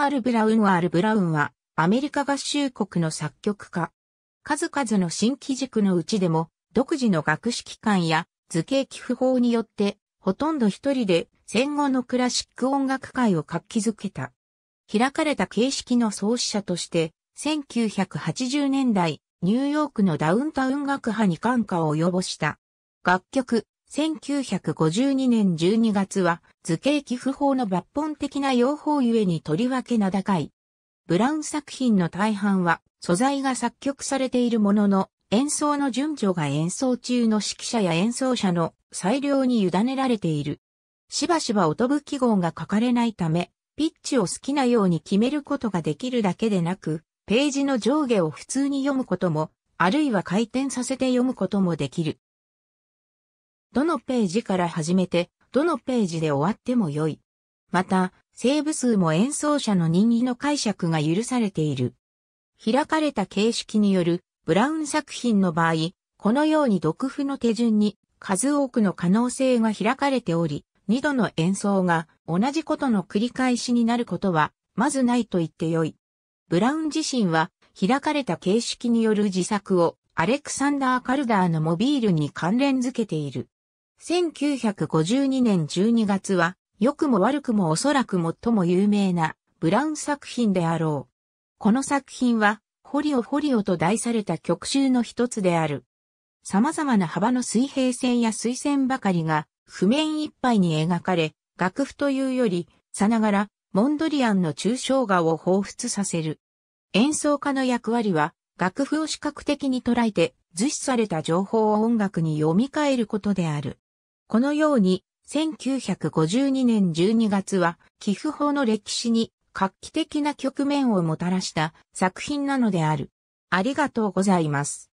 アール・ブラウン・アール・ブラウンは、アメリカ合衆国の作曲家。数々の新規軸のうちでも、独自の学識観や図形寄付法によって、ほとんど一人で戦後のクラシック音楽界を活気づけた。開かれた形式の創始者として、1980年代、ニューヨークのダウンタウン学派に感化を及ぼした。楽曲、1952年12月は図形寄付法の抜本的な用法ゆえにとりわけ名高い。ブラウン作品の大半は素材が作曲されているものの演奏の順序が演奏中の指揮者や演奏者の裁量に委ねられている。しばしば音部記号が書かれないため、ピッチを好きなように決めることができるだけでなく、ページの上下を普通に読むことも、あるいは回転させて読むこともできる。どのページから始めて、どのページで終わっても良い。また、セーブ数も演奏者の任意の解釈が許されている。開かれた形式によるブラウン作品の場合、このように独譜の手順に数多くの可能性が開かれており、二度の演奏が同じことの繰り返しになることは、まずないと言ってよい。ブラウン自身は、開かれた形式による自作を、アレクサンダー・カルダーのモビールに関連づけている。1952年12月は、良くも悪くもおそらく最も有名なブラウン作品であろう。この作品は、ホリオホリオと題された曲集の一つである。様々な幅の水平線や水線ばかりが、譜面いっぱいに描かれ、楽譜というより、さながら、モンドリアンの抽象画を彷彿させる。演奏家の役割は、楽譜を視覚的に捉えて、図示された情報を音楽に読み替えることである。このように、1952年12月は、寄付法の歴史に画期的な局面をもたらした作品なのである。ありがとうございます。